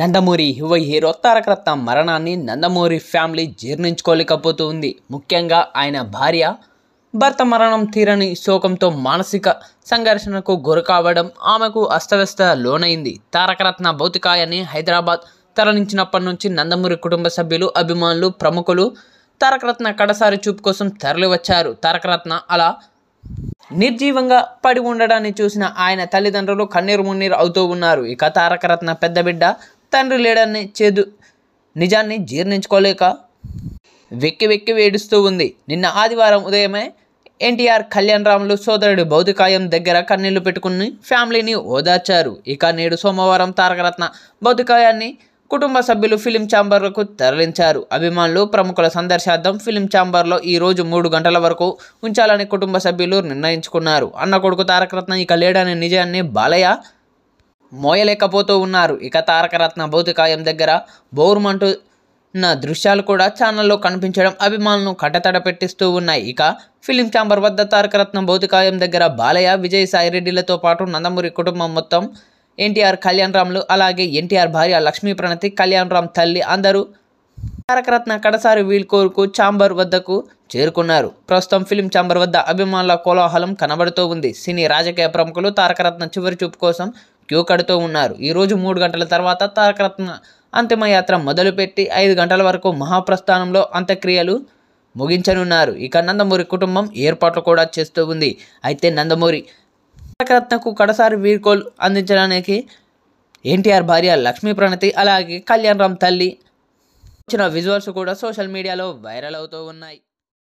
నందమూరి యువ హీరో తారకరత్న మరణాన్ని నందమూరి ఫ్యామిలీ జీర్ణించుకోలేకపోతూ ఉంది ముఖ్యంగా ఆయన భార్య భర్త మరణం తీరని శోకంతో మానసిక సంఘర్షణకు కావడం ఆమెకు అస్తవ్యస్త లోనైంది తారకరత్న భౌతికాయని హైదరాబాద్ తరలించినప్పటి నుంచి నందమూరి కుటుంబ సభ్యులు అభిమానులు ప్రముఖులు తారకరత్న కడసారి చూపు కోసం తరలివచ్చారు తారకరత్న అలా నిర్జీవంగా పడి ఉండడాన్ని చూసిన ఆయన తల్లిదండ్రులు కన్నీరు మున్నీరు అవుతూ ఉన్నారు ఇక తారకరత్న పెద్ద బిడ్డ తండ్రి లేడాన్ని చేదు నిజాన్ని జీర్ణించుకోలేక వెక్కి వెక్కి వేడుస్తూ ఉంది నిన్న ఆదివారం ఉదయమే ఎన్టీఆర్ కళ్యాణ్ రాములు సోదరుడు భౌతికాయం దగ్గర కన్నీళ్లు పెట్టుకుని ఫ్యామిలీని ఓదార్చారు ఇక నేడు సోమవారం తారకరత్న భౌతికాయాన్ని కుటుంబ సభ్యులు ఫిలిం ఛాంబర్లకు తరలించారు అభిమానులు ప్రముఖుల సందర్శార్థం ఫిలిం ఛాంబర్లో ఈ రోజు మూడు గంటల వరకు ఉంచాలని కుటుంబ సభ్యులు నిర్ణయించుకున్నారు అన్న కొడుకు తారకరత్న ఇక లేడనే నిజాన్ని బాలయ్య మోయలేకపోతూ ఉన్నారు ఇక తారకరత్న భౌతికాయం దగ్గర బోర్మంటూ నా దృశ్యాలు కూడా ఛానల్లో కనిపించడం అభిమానులను కట్టతడ పెట్టిస్తూ ఉన్నాయి ఇక ఫిలిం ఛాంబర్ వద్ద తారకరత్న భౌతికాయం దగ్గర బాలయ్య విజయసాయిరెడ్డిలతో పాటు నందమూరి కుటుంబం మొత్తం ఎన్టీఆర్ కళ్యాణ్ రామ్లు అలాగే ఎన్టీఆర్ భార్య లక్ష్మీ ప్రణతి కళ్యాణ్ రామ్ తల్లి అందరూ తారకరత్న కడసారి వీల్కోరుకు చాంబర్ వద్దకు చేరుకున్నారు ప్రస్తుతం ఫిలిం చాంబర్ వద్ద అభిమానుల కోలాహలం కనబడుతూ ఉంది సినీ రాజకీయ ప్రముఖులు తారకరత్న చివరి చూపు కోసం క్యూ కడుతూ ఉన్నారు ఈరోజు మూడు గంటల తర్వాత తారకరత్న అంతిమయాత్ర మొదలుపెట్టి ఐదు గంటల వరకు మహాప్రస్థానంలో అంత్యక్రియలు ముగించనున్నారు ఇక నందమూరి కుటుంబం ఏర్పాట్లు కూడా చేస్తూ ఉంది అయితే నందమూరి రత్నకు కడసారి వీడ్కోల్ అందించడానికి ఎన్టీఆర్ భార్య లక్ష్మీ ప్రణతి అలాగే కళ్యాణ్ రామ్ తల్లి వచ్చిన విజువల్స్ కూడా సోషల్ మీడియాలో వైరల్ అవుతూ ఉన్నాయి